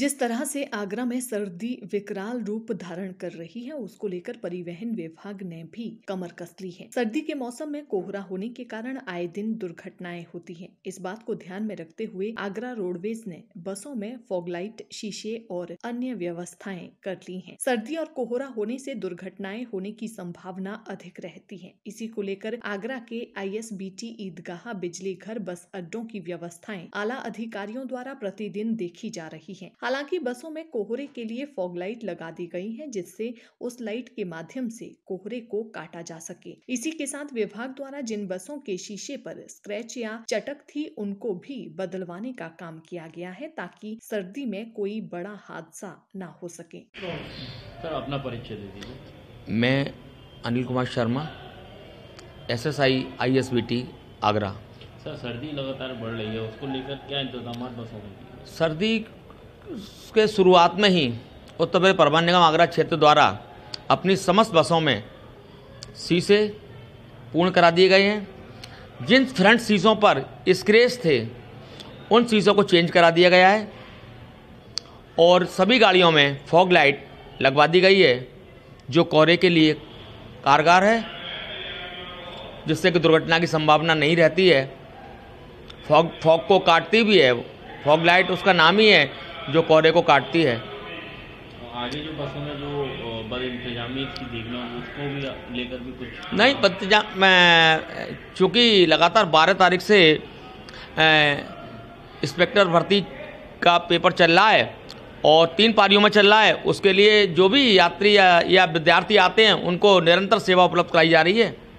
जिस तरह से आगरा में सर्दी विकराल रूप धारण कर रही है उसको लेकर परिवहन विभाग ने भी कमर कस ली है सर्दी के मौसम में कोहरा होने के कारण आए दिन दुर्घटनाएं होती हैं। इस बात को ध्यान में रखते हुए आगरा रोडवेज ने बसों में फॉगलाइट शीशे और अन्य व्यवस्थाएं कर ली है सर्दी और कोहरा होने से दुर्घटनाएं होने की संभावना अधिक रहती है इसी को लेकर आगरा के आई ईदगाह बिजली घर बस अड्डों की व्यवस्थाएं आला अधिकारियों द्वारा प्रतिदिन देखी जा रही है हालांकि बसों में कोहरे के लिए फॉग लाइट लगा दी गई है जिससे उस लाइट के माध्यम से कोहरे को काटा जा सके इसी के साथ विभाग द्वारा जिन बसों के शीशे पर स्क्रैच या चटक थी उनको भी बदलवाने का काम किया गया है ताकि सर्दी में कोई बड़ा हादसा न हो सके सर अपना परिचय दे दीजिए मैं Anil Kumar Sharma S S I I S B T Agra sir सर्दी लगातार बढ़ रही है उसको लेकर क्या इंतजाम बसों में सर्दी के शुरुआत में ही उत्तर प्रदेश परिवहन निगम आगरा क्षेत्र द्वारा अपनी समस्त बसों में शीशे पूर्ण करा दिए गए हैं जिन फ्रंट शीशों पर स्क्रेच थे उन शीशों को चेंज करा दिया गया है और सभी गाड़ियों में फॉग लाइट लगवा दी गई है जो कोहरे के लिए कारगर है जिससे कि दुर्घटना की संभावना नहीं रहती है फॉग फॉग को काटती भी है फॉग लाइट उसका नाम ही है जो कोहरे को काटती है आगे जो बसों में जो इंतजामी की उसको भी लेकर भी कुछ नहीं बदतजा मैं चूँकि लगातार बारह तारीख से इंस्पेक्टर भर्ती का पेपर चल रहा है और तीन पारियों में चल रहा है उसके लिए जो भी यात्री या, या विद्यार्थी आते हैं उनको निरंतर सेवा उपलब्ध कराई जा रही है